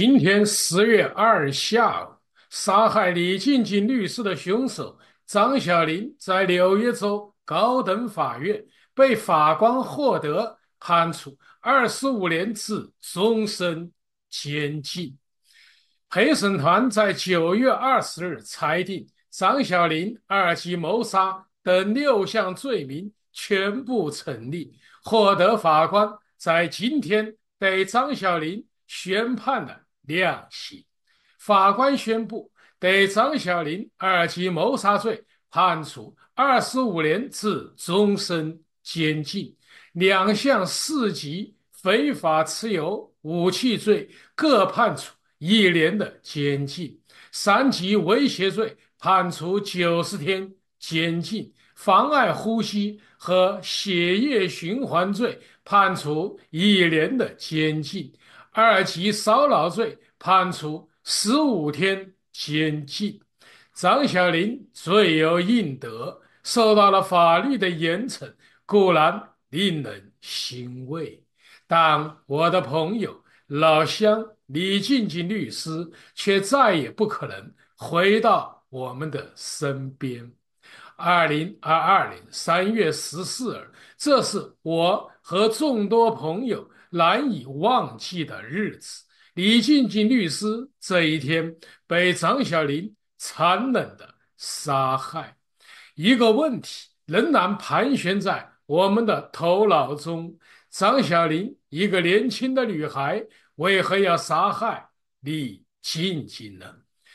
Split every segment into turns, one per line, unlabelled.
今天十月二日下午，杀害李静静律师的凶手张小林在纽约州高等法院被法官获得判处二十五年至终身监禁。陪审团在九月二十日裁定张小林二级谋杀等六项罪名全部成立，获得法官在今天对张小林宣判的。量刑，法官宣布对张小林二级谋杀罪判处二十五年至终身监禁，两项四级非法持有武器罪各判处一年的监禁，三级威胁罪判处九十天监禁，妨碍呼吸和血液循环罪判处一年的监禁。二级骚扰罪，判处十五天监禁。张小林罪有应得，受到了法律的严惩，固然令人欣慰。但我的朋友、老乡李静静律师却再也不可能回到我们的身边。二零二二年三月十四日，这是我和众多朋友。难以忘记的日子，李静静律师这一天被张小林残忍的杀害。一个问题仍然盘旋在我们的头脑中：张小林，一个年轻的女孩，为何要杀害李静静呢？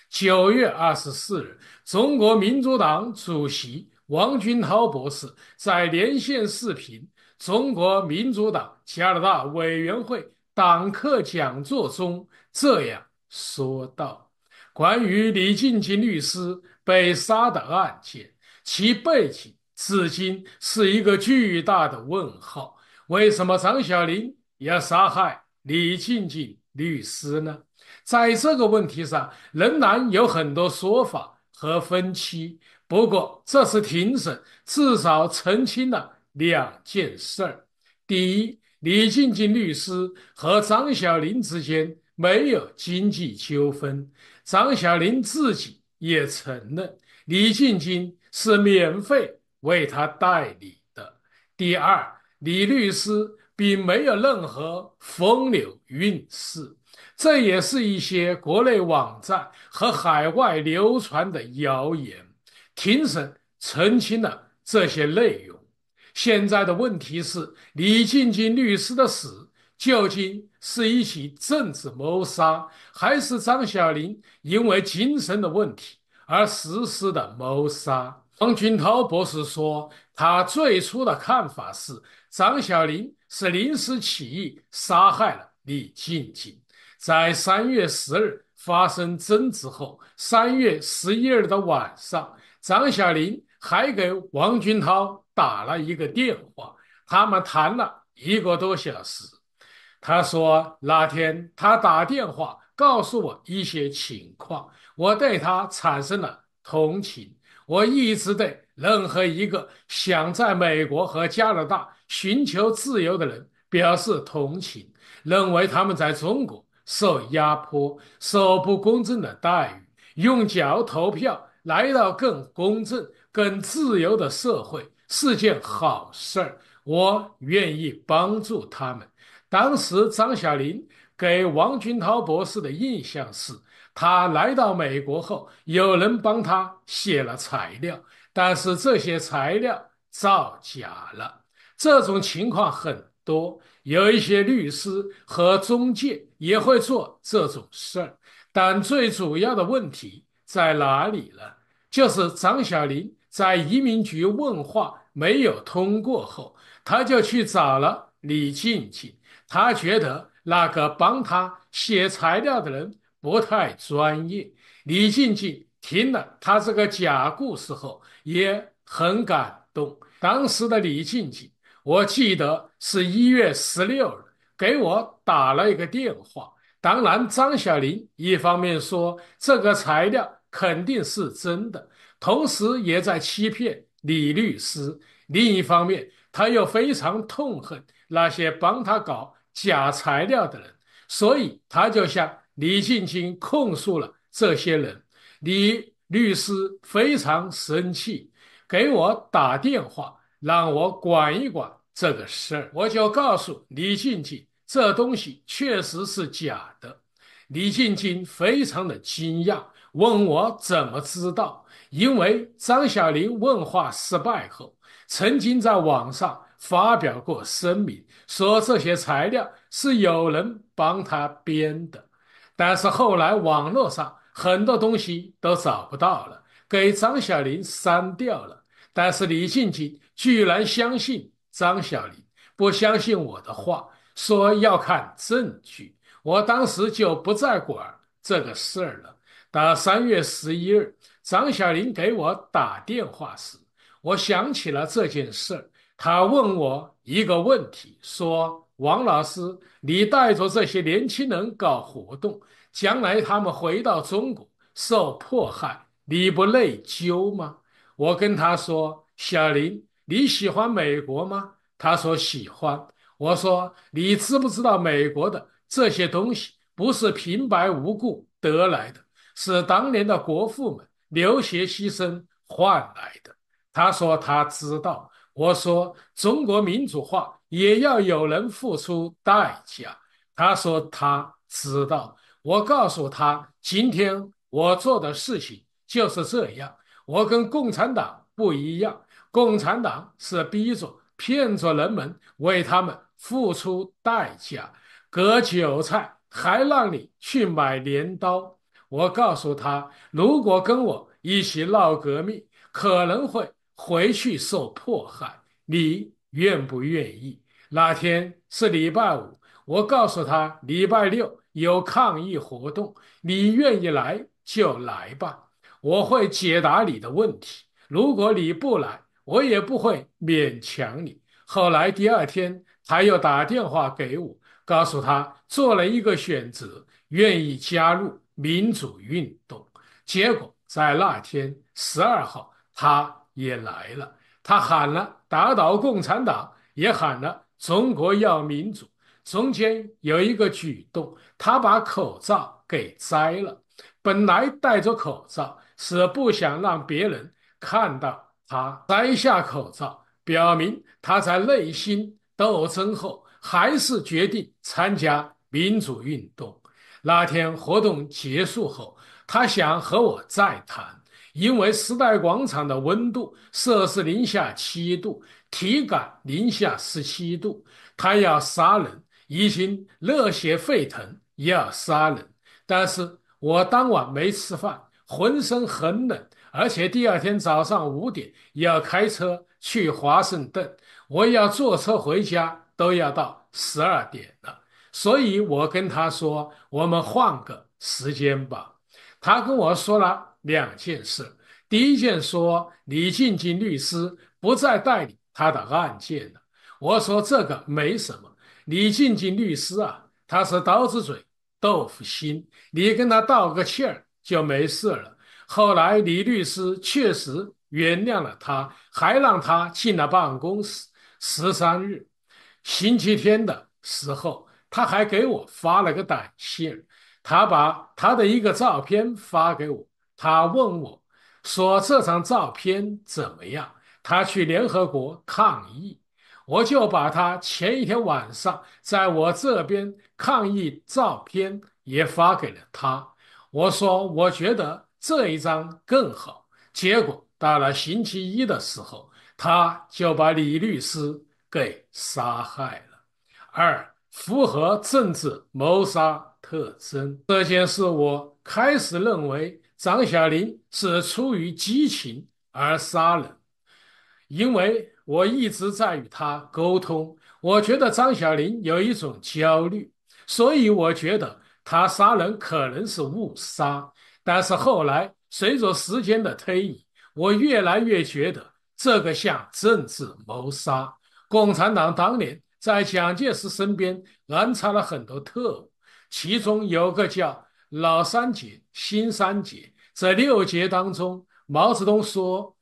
九月二十四日，中国民主党主席王军涛博士在连线视频。中国民主党加拿大委员会党课讲座中这样说道：“关于李静静律师被杀的案件，其背景至今是一个巨大的问号。为什么张小林要杀害李静静律师呢？在这个问题上，仍然有很多说法和分歧。不过，这次庭审至少澄清了。”两件事儿：第一，李静静律师和张小林之间没有经济纠纷，张小林自己也承认李静静是免费为他代理的；第二，李律师并没有任何风流韵事，这也是一些国内网站和海外流传的谣言。庭审澄清了这些内容。现在的问题是，李静静律师的死究竟是一起政治谋杀，还是张小林因为精神的问题而实施的谋杀？王军涛博士说，他最初的看法是，张小林是临时起意杀害了李静静。在三月十日发生争执后，三月十一日的晚上，张小林还给王军涛。打了一个电话，他们谈了一个多小时。他说那天他打电话告诉我一些情况，我对他产生了同情。我一直对任何一个想在美国和加拿大寻求自由的人表示同情，认为他们在中国受压迫、受不公正的待遇，用脚投票来到更公正、更自由的社会。是件好事儿，我愿意帮助他们。当时张小林给王军涛博士的印象是，他来到美国后，有人帮他写了材料，但是这些材料造假了。这种情况很多，有一些律师和中介也会做这种事儿。但最主要的问题在哪里呢？就是张小林在移民局问话。没有通过后，他就去找了李静静。他觉得那个帮他写材料的人不太专业。李静静听了他这个假故事后，也很感动。当时的李静静，我记得是一月十六日给我打了一个电话。当然，张小林一方面说这个材料肯定是真的，同时也在欺骗。李律师，另一方面，他又非常痛恨那些帮他搞假材料的人，所以他就向李静静控诉了这些人。李律师非常生气，给我打电话让我管一管这个事儿。我就告诉李静静，这东西确实是假的。李静静非常的惊讶，问我怎么知道。因为张小林问话失败后，曾经在网上发表过声明，说这些材料是有人帮他编的。但是后来网络上很多东西都找不到了，给张小林删掉了。但是李静静居然相信张小林，不相信我的话，说要看证据。我当时就不再管这个事儿了。到三月十一日。张小林给我打电话时，我想起了这件事儿。他问我一个问题，说：“王老师，你带着这些年轻人搞活动，将来他们回到中国受迫害，你不内疚吗？”我跟他说：“小林，你喜欢美国吗？”他说：“喜欢。”我说：“你知不知道，美国的这些东西不是平白无故得来的，是当年的国父们。”留学牺牲换来的，他说他知道。我说中国民主化也要有人付出代价。他说他知道。我告诉他，今天我做的事情就是这样。我跟共产党不一样，共产党是逼着、骗着人们为他们付出代价，割韭菜还让你去买镰刀。我告诉他，如果跟我一起闹革命，可能会回去受迫害。你愿不愿意？那天是礼拜五，我告诉他，礼拜六有抗议活动，你愿意来就来吧，我会解答你的问题。如果你不来，我也不会勉强你。后来第二天，他又打电话给我，告诉他做了一个选择，愿意加入。民主运动，结果在那天十二号，他也来了。他喊了“打倒共产党”，也喊了“中国要民主”。中间有一个举动，他把口罩给摘了。本来戴着口罩是不想让别人看到他，摘下口罩表明他在内心斗争后，还是决定参加民主运动。那天活动结束后，他想和我再谈，因为时代广场的温度摄氏零下七度，体感零下十七度，他要杀人，已经热血沸腾要杀人。但是我当晚没吃饭，浑身很冷，而且第二天早上五点要开车去华盛顿，我要坐车回家都要到十二点了。所以我跟他说：“我们换个时间吧。”他跟我说了两件事。第一件说：“李静静律师不再代理他的案件了。”我说：“这个没什么。李静静律师啊，他是刀子嘴豆腐心，你跟他道个歉儿就没事了。”后来李律师确实原谅了他，还让他进了办公室。十三日，星期天的时候。他还给我发了个短信，他把他的一个照片发给我，他问我说这张照片怎么样？他去联合国抗议，我就把他前一天晚上在我这边抗议照片也发给了他。我说我觉得这一张更好。结果到了星期一的时候，他就把李律师给杀害了。二。符合政治谋杀特征这件事，我开始认为张小林是出于激情而杀人，因为我一直在与他沟通，我觉得张小林有一种焦虑，所以我觉得他杀人可能是误杀。但是后来随着时间的推移，我越来越觉得这个像政治谋杀，共产党当年。在蒋介石身边安插了很多特务，其中有个叫老三杰、新三杰。这六杰当中，毛泽东说，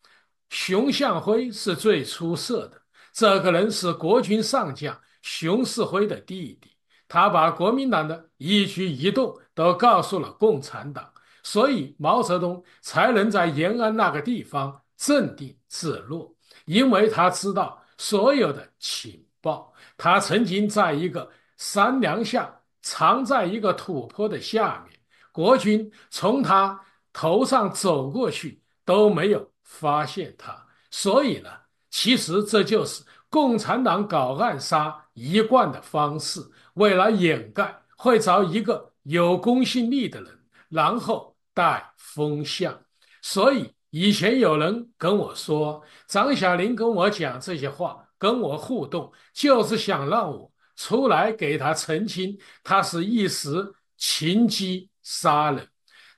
熊向晖是最出色的。这个人是国军上将熊式辉的弟弟，他把国民党的一举一动都告诉了共产党，所以毛泽东才能在延安那个地方镇定自若，因为他知道所有的情报。他曾经在一个山梁下藏，在一个土坡的下面，国军从他头上走过去都没有发现他。所以呢，其实这就是共产党搞暗杀一贯的方式，为了掩盖，会找一个有公信力的人，然后带风向。所以以前有人跟我说，张小林跟我讲这些话。跟我互动，就是想让我出来给他澄清，他是一时情急杀人。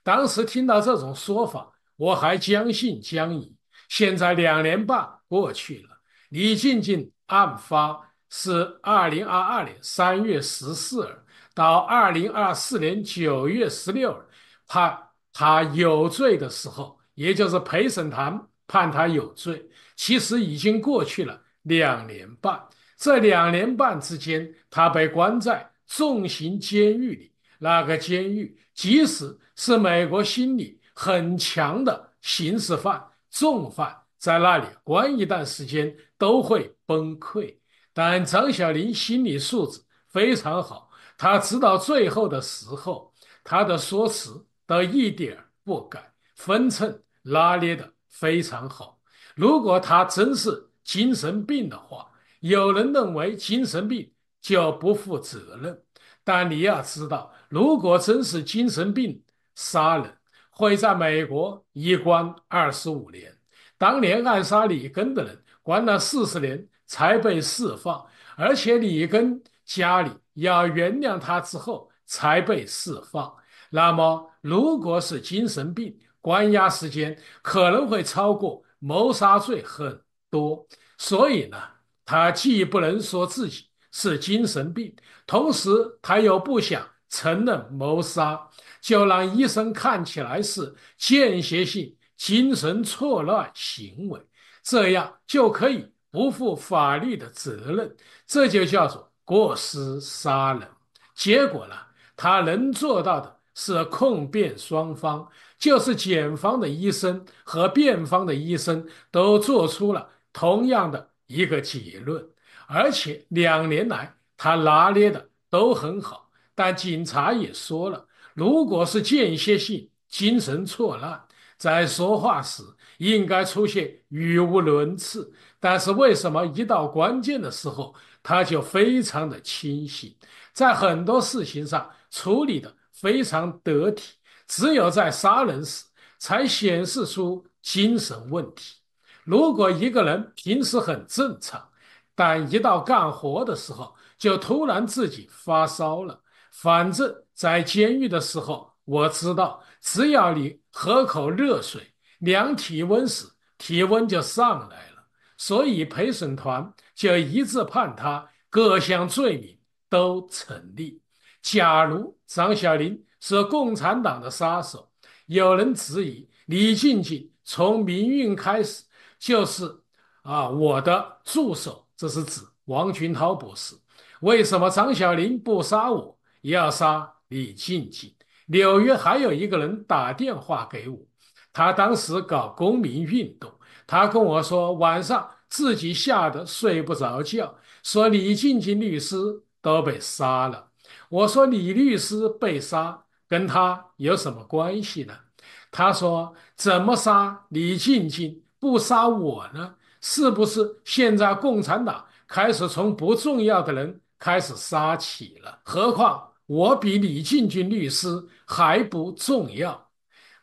当时听到这种说法，我还将信将疑。现在两年半过去了，李静静案发是二零二二年三月十四日，到二零二四年九月十六日，他他有罪的时候，也就是陪审团判他有罪，其实已经过去了。两年半，这两年半之间，他被关在重刑监狱里。那个监狱，即使是美国心理很强的刑事犯、重犯，在那里关一段时间都会崩溃。但张小林心理素质非常好，他知道最后的时候，他的说辞都一点不改，分寸拉捏的非常好。如果他真是，精神病的话，有人认为精神病就不负责任。但你要知道，如果真是精神病杀人，会在美国一关二十五年。当年暗杀里根的人关了四十年才被释放，而且里根家里要原谅他之后才被释放。那么，如果是精神病，关押时间可能会超过谋杀罪很。多，所以呢，他既不能说自己是精神病，同时他又不想承认谋杀，就让医生看起来是间歇性精神错乱行为，这样就可以不负法律的责任。这就叫做过失杀人。结果呢，他能做到的是控辩双方，就是检方的医生和辩方的医生都做出了。同样的一个结论，而且两年来他拿捏的都很好。但警察也说了，如果是间歇性精神错乱，在说话时应该出现语无伦次。但是为什么一到关键的时候，他就非常的清醒，在很多事情上处理的非常得体，只有在杀人时才显示出精神问题。如果一个人平时很正常，但一到干活的时候就突然自己发烧了。反正，在监狱的时候我知道，只要你喝口热水、量体温时，体温就上来了。所以陪审团就一致判他各项罪名都成立。假如张小林是共产党的杀手，有人质疑李静静从民运开始。就是啊，我的助手，这是指王群涛博士。为什么张小林不杀我，也要杀李静静？纽约还有一个人打电话给我，他当时搞公民运动，他跟我说晚上自己吓得睡不着觉，说李静静律师都被杀了。我说李律师被杀跟他有什么关系呢？他说怎么杀李静静？不杀我呢？是不是现在共产党开始从不重要的人开始杀起了？何况我比李进军律师还不重要。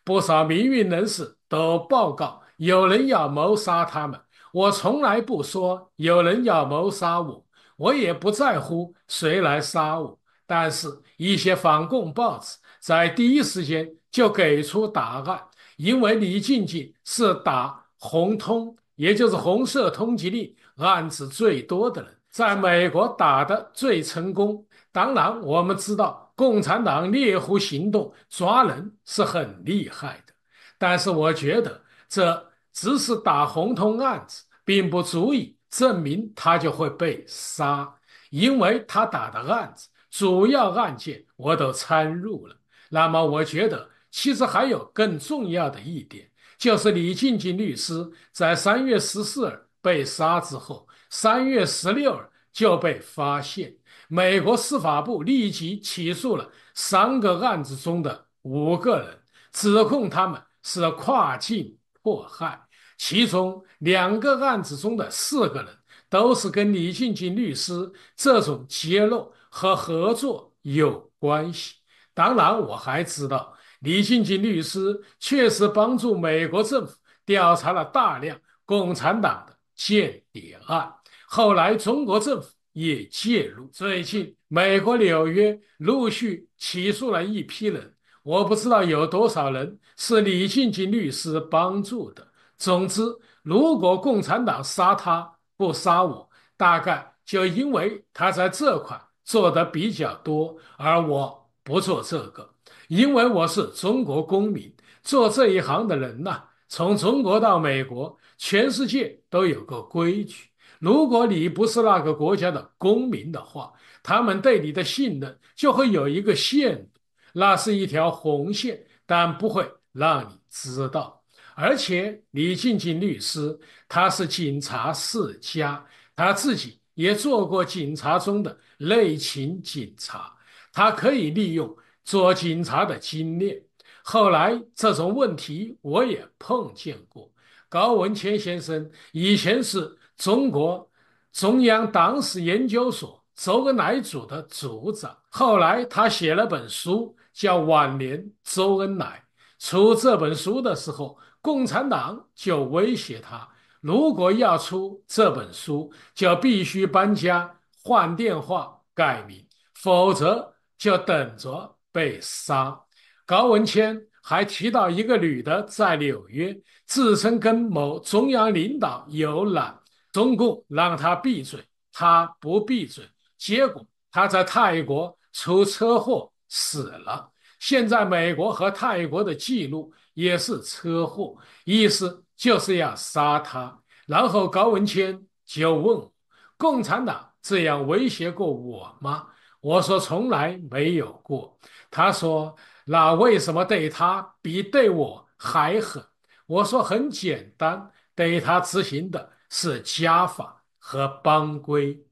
不少民运人士都报告有人要谋杀他们。我从来不说有人要谋杀我，我也不在乎谁来杀我。但是，一些反共报纸在第一时间就给出答案，因为李进静是打。红通，也就是红色通缉令案子最多的人，在美国打的最成功。当然，我们知道共产党猎狐行动抓人是很厉害的，但是我觉得这只是打红通案子，并不足以证明他就会被杀，因为他打的案子主要案件我都参入了。那么，我觉得其实还有更重要的一点。就是李静静律师在三月十四日被杀之后，三月十六日就被发现。美国司法部立即起诉了三个案子中的五个人，指控他们是跨境迫害。其中两个案子中的四个人都是跟李静静律师这种揭露和合作有关系。当然，我还知道。李静静律师确实帮助美国政府调查了大量共产党的间谍案。后来，中国政府也介入。最近，美国纽约陆续起诉了一批人，我不知道有多少人是李静静律师帮助的。总之，如果共产党杀他不杀我，大概就因为他在这块做的比较多，而我。不做这个，因为我是中国公民。做这一行的人呐，从中国到美国，全世界都有个规矩：如果你不是那个国家的公民的话，他们对你的信任就会有一个限度，那是一条红线，但不会让你知道。而且，李静静律师他是警察世家，他自己也做过警察中的内勤警察。他可以利用做警察的经验。后来这种问题我也碰见过。高文谦先生以前是中国中央党史研究所周恩来组的组长。后来他写了本书，叫《晚年周恩来》。出这本书的时候，共产党就威胁他：如果要出这本书，就必须搬家、换电话、改名，否则。就等着被杀。高文谦还提到一个女的在纽约自称跟某中央领导有染，中共让她闭嘴，她不闭嘴，结果她在泰国出车祸死了。现在美国和泰国的记录也是车祸，意思就是要杀她。然后高文谦就问：共产党这样威胁过我吗？我说从来没有过。他说：“那为什么对他比对我还狠？”我说：“很简单，对他执行的是家法和帮规。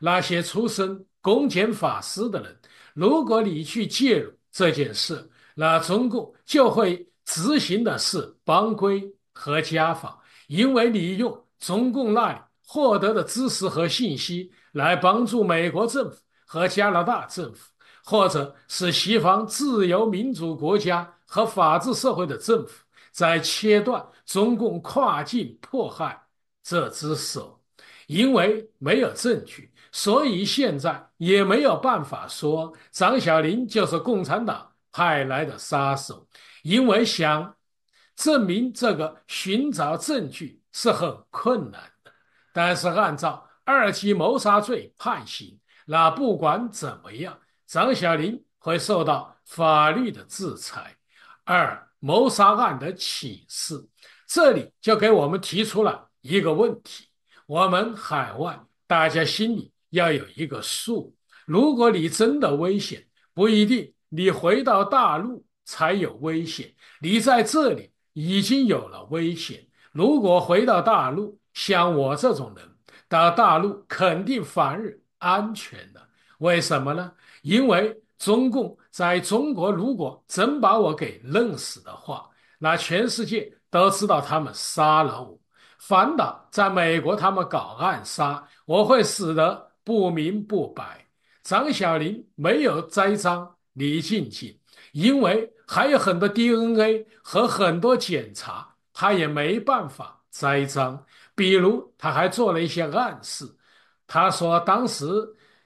那些出身公检法司的人，如果你去介入这件事，那中共就会执行的是帮规和家法，因为你用中共那里获得的知识和信息来帮助美国政府。”和加拿大政府，或者是西方自由民主国家和法治社会的政府，在切断中共跨境迫害这只手，因为没有证据，所以现在也没有办法说张小林就是共产党派来的杀手。因为想证明这个，寻找证据是很困难的。但是按照二级谋杀罪判刑。那不管怎么样，张小林会受到法律的制裁。二谋杀案的启示，这里就给我们提出了一个问题：我们海外大家心里要有一个数。如果你真的危险，不一定你回到大陆才有危险，你在这里已经有了危险。如果回到大陆，像我这种人到大陆肯定反日。安全的，为什么呢？因为中共在中国，如果真把我给弄死的话，那全世界都知道他们杀了我。反倒在美国，他们搞暗杀，我会死得不明不白。张小林没有栽赃李静静，因为还有很多 DNA 和很多检查，他也没办法栽赃。比如，他还做了一些暗示。他说，当时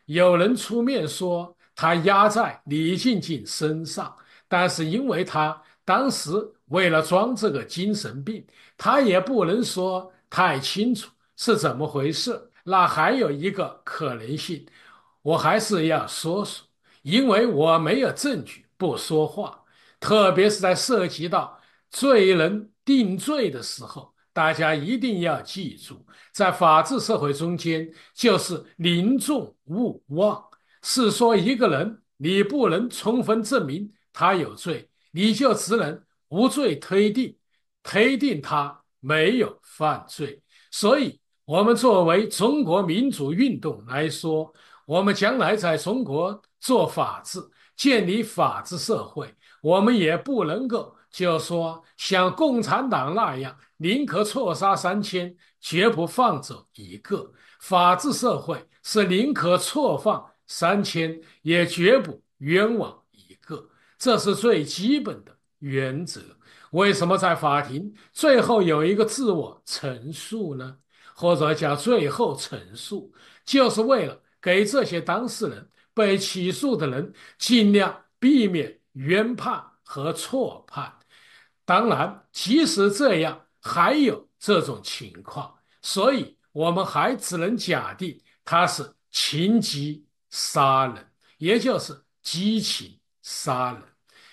有人出面说他压在李静静身上，但是因为他当时为了装这个精神病，他也不能说太清楚是怎么回事。那还有一个可能性，我还是要说说，因为我没有证据，不说话，特别是在涉及到罪人定罪的时候。大家一定要记住，在法治社会中间，就是“民众勿忘，是说一个人你不能充分证明他有罪，你就只能无罪推定，推定他没有犯罪。所以，我们作为中国民主运动来说，我们将来在中国做法治，建立法治社会，我们也不能够。就说像共产党那样，宁可错杀三千，绝不放走一个；法治社会是宁可错放三千，也绝不冤枉一个。这是最基本的原则。为什么在法庭最后有一个自我陈述呢？或者叫最后陈述，就是为了给这些当事人、被起诉的人尽量避免冤判和错判。当然，即使这样，还有这种情况，所以我们还只能假定他是情急杀人，也就是激情杀人。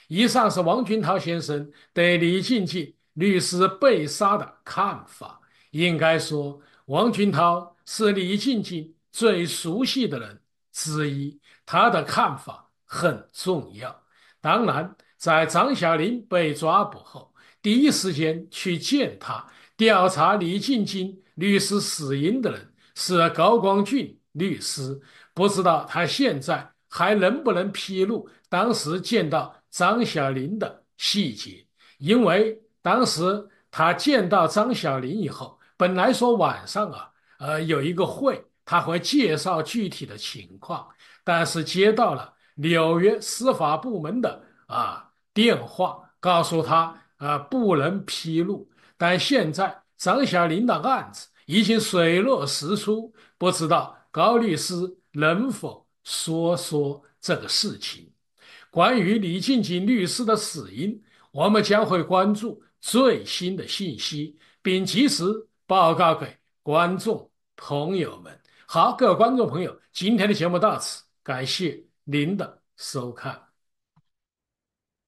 以上是王军涛先生对李静静律师被杀的看法。应该说，王军涛是李静静最熟悉的人之一，他的看法很重要。当然。在张小林被抓捕后，第一时间去见他、调查李静静律师死因的人是高光俊律师。不知道他现在还能不能披露当时见到张小林的细节，因为当时他见到张小林以后，本来说晚上啊，呃，有一个会，他会介绍具体的情况，但是接到了纽约司法部门的啊。电话告诉他啊，不能披露。但现在张小林的案子已经水落石出，不知道高律师能否说说这个事情？关于李静静律师的死因，我们将会关注最新的信息，并及时报告给观众朋友们。好，各位观众朋友，今天的节目到此，感谢您的收看。